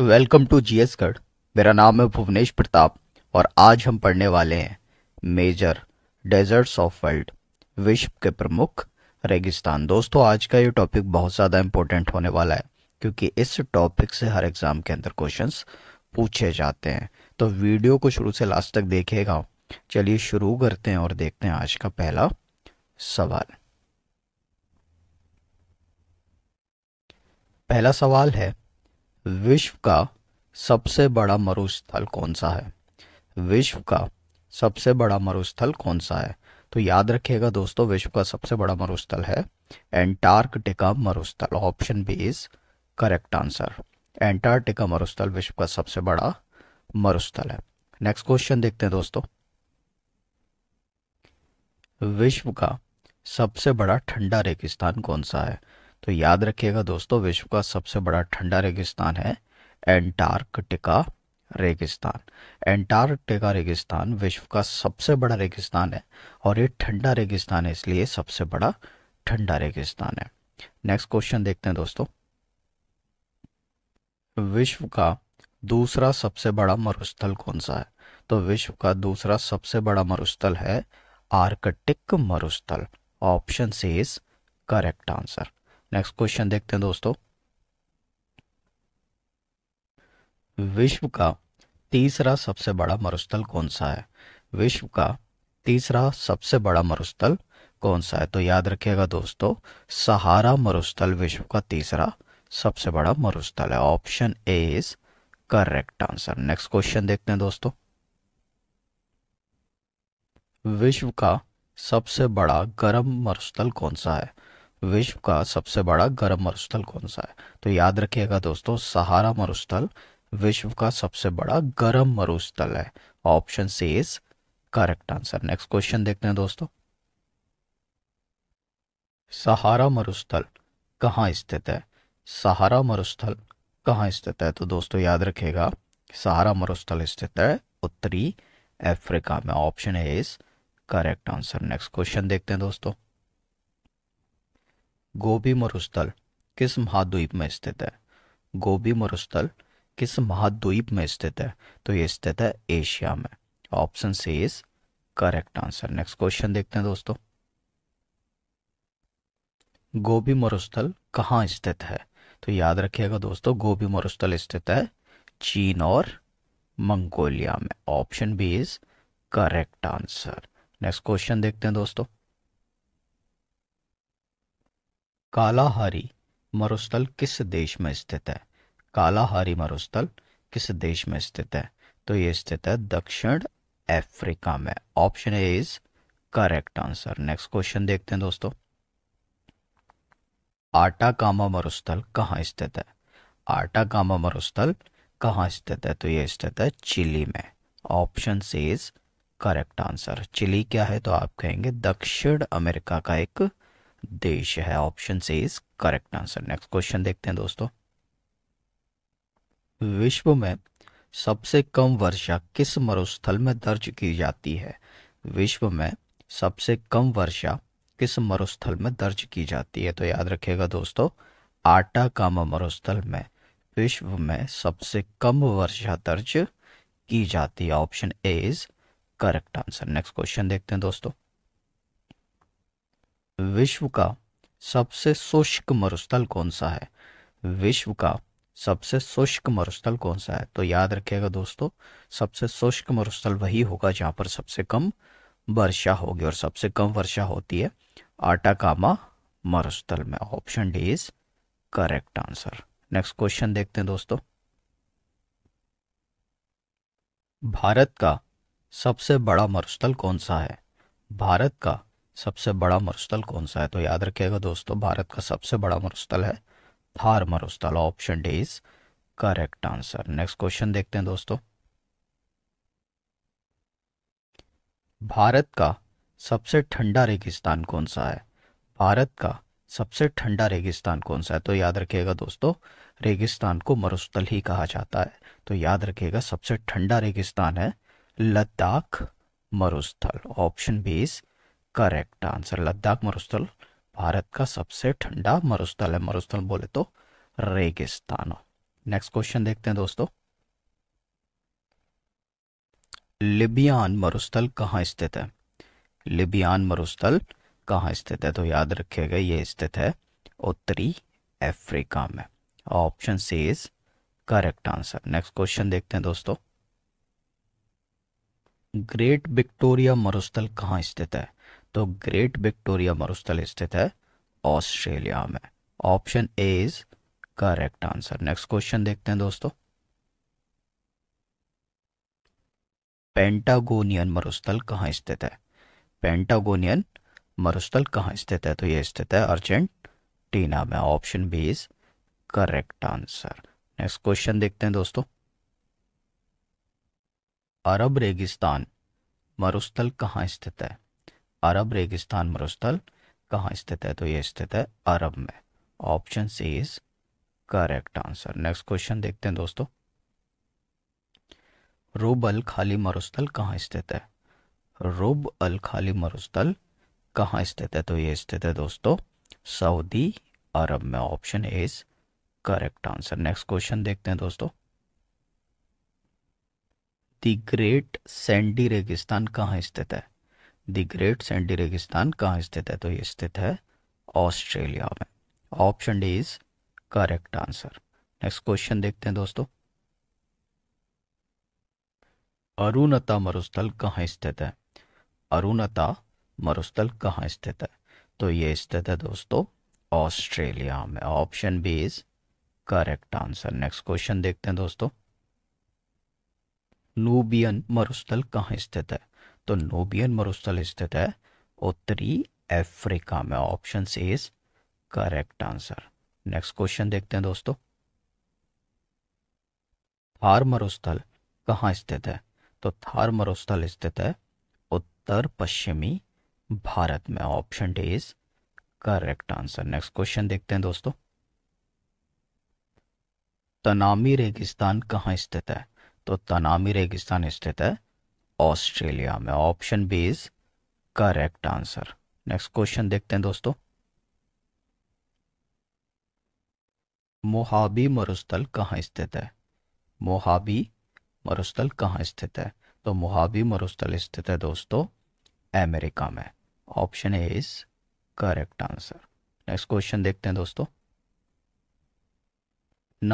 welcome to जीएसगढ़ गढ़ मेरा नाम है भुवनेश प्रताप और आज हम पढ़ने वाले हैं मेजर डेजर्ट्स ऑफ वर्ल्ड विश्व के प्रमुख रेगिस्तान दोस्तों आज का ये टॉपिक बहुत ज़्यादा इम्पोर्टेंट होने वाला है क्योंकि इस टॉपिक से हर एग्ज़ाम के अंदर क्वेश्चंस पूछे जाते हैं तो वीडियो को शुरू से लास्ट तक देखेगा चलिए शुरू करते हैं और देखते हैं आज का पहला सवाल पहला सवाल है विश्व का सबसे बड़ा मरुस्थल कौन सा है विश्व का सबसे बड़ा मरुस्थल कौन सा है तो याद रखिएगा दोस्तों विश्व का सबसे बड़ा मरुस्थल है एंटार्कटिका मरुस्थल option B is correct answer Antarctica मरुस्थल विश्व का सबसे बड़ा मरुस्थल है नेक्स्ट क्वेश्चन देखते हैं दोस्तों विश्व का सबसे बड़ा ठंडा रेगिस्तान कौन सा है तो याद रखिएगा दोस्तों विश्व का सबसे बड़ा ठंडा रेगिस्तान है एंटार्कटिका रेगिस्तान एंटार्कटिका रेगिस्तान विश्व का सबसे बड़ा रेगिस्तान है और ये ठंडा रेगिस्तान है इसलिए सबसे बड़ा ठंडा रेगिस्तान है नेक्स्ट क्वेश्चन देखते हैं दोस्तों विश्व का दूसरा सबसे बड़ा मरुस्थल कौन सा है तो विश्व का दूसरा सबसे बड़ा मरुस्थल है आर्कटिक मरुस्थल option C is correct answer next question देखते हैं दोस्तों विश्व का तीसरा सबसे बड़ा मरुस्थल कौन सा है विश्व का तीसरा सबसे बड़ा मरुस्थल कौन सा है तो याद रखिएगा दोस्तों सहारा मरुस्थल विश्व का तीसरा सबसे बड़ा मरुस्थल है option A is correct answer next question देखते हैं दोस्तों विश्व का सबसे बड़ा गर्म मरुस्थल कौन सा है विश्व का सबसे बड़ा गर्म मरुस्थल कौन सा है तो याद रखिएगा दोस्तों सहारा मरुस्थल विश्व का सबसे बड़ा गर्म मरुस्थल है option C is correct answer next question देखते हैं दोस्तों सहारा मरुस्थल कहाँ स्थित है सहारा मरुस्थल कहाँ स्थित है तो दोस्तों याद रखिएगा सहारा मरुस्थल स्थित है उत्तरी अफ्रीका में option A is correct answer next question देखते हैं दोस्तों गोभी मरुस्थल किस महाद्वीप में स्थित है गोभी मरुस्थल किस महाद्वीप में स्थित है तो ये स्थित है एशिया में option C is correct answer next question देखते हैं दोस्तों गोभी मरुस्थल कहाँ स्थित है तो याद रखिएगा दोस्तों गोभी मरुस्थल स्थित है चीन और मंगोलिया में option B is correct answer next question देखते हैं दोस्तों कालाहारी मरुस्थल किस देश में स्थित है कालाहारी मरुस्थल किस देश में स्थित है तो ये स्थित है दक्षिण अफ्रीका में option A is correct answer next question देखते हैं दोस्तों आटा कामा मरुस्थल कहाँ स्थित है आटा कामा मरुस्थल कहाँ स्थित है तो ये स्थित है चिली में option C is correct answer Chile क्या है तो आप कहेंगे दक्षिण अमेरिका का एक देश है option C is correct answer next question देखते हैं दोस्तों विश्व में सबसे कम वर्षा किस मरुस्थल में दर्ज की जाती है विश्व में सबसे कम वर्षा किस मरुस्थल में दर्ज की जाती है तो याद रखिएगा दोस्तों आटा कामा मरुस्थल में विश्व में सबसे कम वर्षा दर्ज की जाती है option A is correct answer next question देखते हैं दोस्तों विश्व का सबसे शुष्क मरुस्थल कौन सा है विश्व का सबसे शुष्क मरुस्थल कौन सा है तो याद रखिएगा दोस्तों सबसे शुष्क मरुस्थल वही होगा जहां पर सबसे कम वर्षा होगी और सबसे कम वर्षा होती है आटाकामा मरुस्थल में option D is correct answer next question देखते हैं दोस्तों भारत का सबसे बड़ा मरुस्थल कौन सा है भारत का सबसे बड़ा मरुस्थल कौन सा है तो याद रखिएगा दोस्तों भारत का सबसे बड़ा मरुस्थल है थार मरुस्थल option D is correct answer next question देखते हैं दोस्तों भारत का सबसे ठंडा रेगिस्तान कौन सा है भारत का सबसे ठंडा रेगिस्तान कौन सा है तो याद रखिएगा दोस्तों रेगिस्तान को मरुस्थल ही कहा जाता है तो याद रखिएगा सबसे ठंडा रेगिस्तान है लद्दाख मरुस्थल option B is correct answer Ladakh मरुस्थल भारत का सबसे ठंडा मरुस्थल है मरुस्थल बोले तो रेगिस्तान नेक्स्ट क्वेश्चन देखते हैं दोस्तों लिबियान मरुस्थल कहा स्थित है लिबियान मरुस्थल कहा स्थित है तो याद रखिएगा ये स्थित है उत्तरी अफ्रीका में option C is correct answer next question देखते हैं दोस्तों ग्रेट विक्टोरिया मरुस्थल कहाँ स्थित है तो ग्रेट विक्टोरिया मरुस्थल स्थित है ऑस्ट्रेलिया में option A is correct answer next question देखते हैं दोस्तों पेंटागोनियन मरुस्थल कहां स्थित है पेंटागोनियन मरुस्थल कहां स्थित है तो यह स्थित है अर्जेंटीना में option B is correct answer next question देखते हैं दोस्तों अरब रेगिस्तान मरुस्थल कहाँ स्थित है अरब रेगिस्तान मरुस्थल कहाँ स्थित है तो ये स्थित है अरब में option C is correct answer next question देखते हैं दोस्तों रूब अल खाली मरुस्थल कहाँ स्थित है रूब अल खाली मरुस्थल कहाँ स्थित है तो ये स्थित है दोस्तों सऊदी अरब में option is correct answer next question देखते हैं दोस्तों द ग्रेट सैंडी रेगिस्तान कहाँ स्थित है दी ग्रेट सेंडी रेगिस्तान कहाँ स्थित है तो ये स्थित है ऑस्ट्रेलिया में option D is correct answer next question देखते हैं दोस्तों अरुणता मरुस्थल कहाँ स्थित है अरुणता मरुस्थल कहाँ स्थित है तो ये स्थित है दोस्तों ऑस्ट्रेलिया में option B is correct answer next question देखते हैं दोस्तों नूबियन मरुस्थल कहाँ स्थित है तो नोबियन मरुस्थल स्थित है उत्तरी अफ्रीका में option C is correct answer next question देखते हैं दोस्तों थार मरुस्थल कहाँ स्थित है तो थार मरुस्थल स्थित है उत्तर पश्चिमी भारत में option D is correct answer next question देखते हैं दोस्तों तनामी रेगिस्तान कहाँ स्थित है तो तनामी रेगिस्तान स्थित है ऑस्ट्रेलिया में option B is correct answer next question देखते हैं दोस्तों मोहाबी मरुस्थल कहाँ स्थित है मोहाबी मरुस्थल कहाँ स्थित है तो मोहाबी मरुस्थल स्थित है दोस्तों अमेरिका में option A is correct answer next question देखते हैं दोस्तों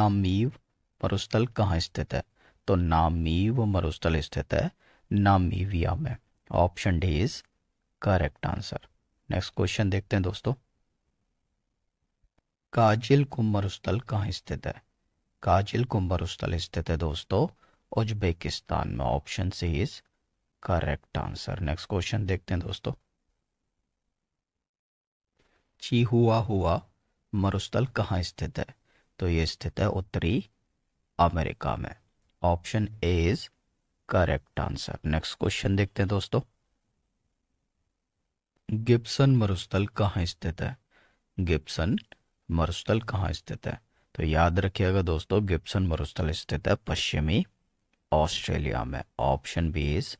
नामीव मरुस्थल कहाँ स्थित है तो नामीव मरुस्थल स्थित है नामीविया में option D is correct answer next question देखते हैं दोस्तों काजिल स्थल कहाँ स्थित है काजिल स्थल स्थित है दोस्तों उज्बेकिस्तान में option C is correct answer next question देखते हैं दोस्तों ची हुआ हुआ मरुस्थल कहाँ स्थित है तो ये स्थित है उत्तरी अमेरिका में option A is correct answer next question देखते हैं दोस्तों गिब्सन मरुस्थल कहाँ स्थित है गिब्सन मरुस्थल कहाँ स्थित है तो याद रखिएगा दोस्तों गिब्सन मरुस्थल स्थित है पश्चिमी ऑस्ट्रेलिया में option B is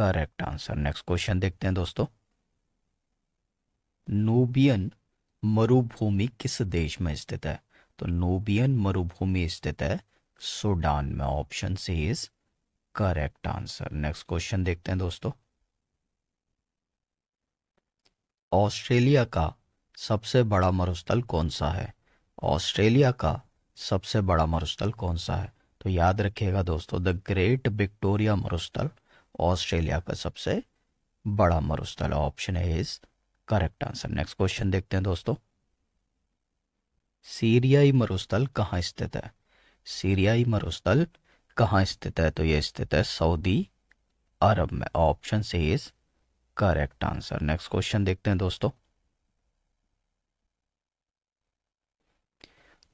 correct answer next question देखते हैं दोस्तों नूबियन मरुभूमि किस देश में स्थित है तो नूबियन मरुभूमि स्थित है सूडान में option C is correct answer next question देखते हैं दोस्तों ऑस्ट्रेलिया का सबसे बड़ा मरुस्थल कौन सा है ऑस्ट्रेलिया का सबसे बड़ा मरुस्थल कौन सा है तो याद रखिएगा दोस्तों द ग्रेट विक्टोरिया मरुस्थल ऑस्ट्रेलिया का सबसे बड़ा मरुस्थल option A is correct answer next question देखते हैं दोस्तों सीरियाई मरुस्थल कहाँ स्थित है सीरियाई मरुस्थल कहाँ स्थित है तो यह स्थित है सऊदी अरब में option C is correct answer next question देखते हैं दोस्तों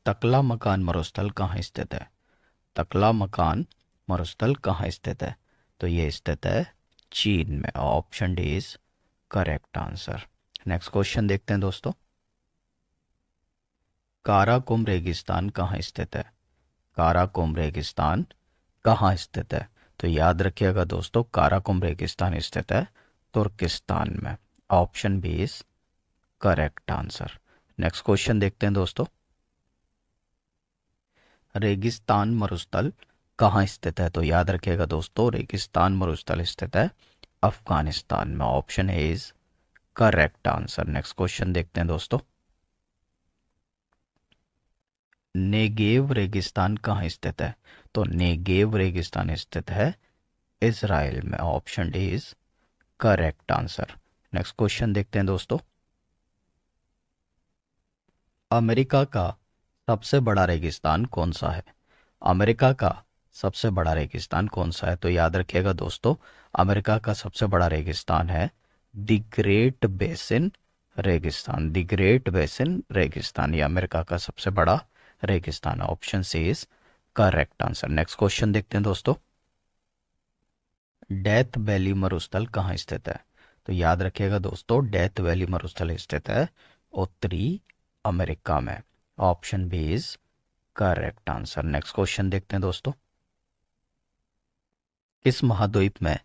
तकला मकान मरुस्थल कहाँ स्थित है तकला मकान मरुस्थल कहाँ स्थित है तो ये स्थित है चीन में option D is correct answer next question देखते हैं दोस्तों काराकुम रेगिस्तान कहाँ स्थित है काराकुम रेगिस्तान कहाँ स्थित है तो याद रखिएगा दोस्तों काराकुम रेगिस्तान स्थित है तुर्किस्तान में option B is correct answer next question देखते हैं दोस्तों रेगिस्तान मरुस्थल कहाँ स्थित है तो याद रखिएगा दोस्तों रेगिस्तान मरुस्थल स्थित है अफगानिस्तान में option A is correct answer next question देखते हैं दोस्तों नेगेव रेगिस्तान कहाँ स्थित है तो नेगेव रेगिस्तान स्थित है इसराइल में option D is correct answer next question देखते हैं दोस्तों अमेरिका का सबसे बड़ा रेगिस्तान कौन सा है अमेरिका का सबसे बड़ा रेगिस्तान कौन सा है तो याद रखिएगा दोस्तों अमेरिका का सबसे बड़ा रेगिस्तान है द ग्रेट बेसिन रेगिस्तान द ग्रेट बेसिन रेगिस्तान ये अमेरिका का सबसे बड़ा रेगिस्तान option C is correct answer next question देखते हैं दोस्तों डेथ वैली मरुस्थल कहाँ स्थित है तो याद रखिएगा दोस्तों डेथ वैली मरुस्थल स्थित है उत्तरी अमेरिका में option B is correct answer next question देखते हैं दोस्तों किस महाद्वीप में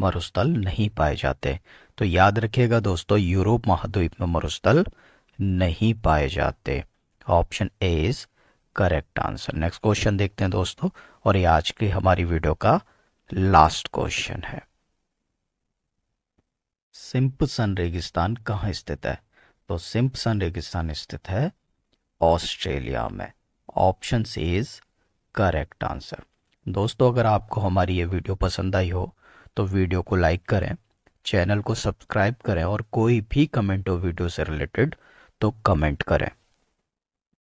मरुस्थल नहीं पाए जाते तो याद रखिएगा दोस्तों यूरोप महाद्वीप में मरुस्थल नहीं पाए जाते option A is correct answer next question देखते हैं दोस्तों और ये आज की हमारी वीडियो का लास्ट क्वेश्चन है सिंपसन रेगिस्तान कहाँ स्थित है तो सिंपसन रेगिस्तान स्थित है ऑस्ट्रेलिया में ऑप्शन इज करेक्ट आंसर दोस्तों अगर आपको हमारी ये वीडियो पसंद आई हो तो वीडियो को लाइक करें चैनल को सब्सक्राइब करें और कोई भी कमेंट हो वीडियो से रिलेटेड तो कमेंट करें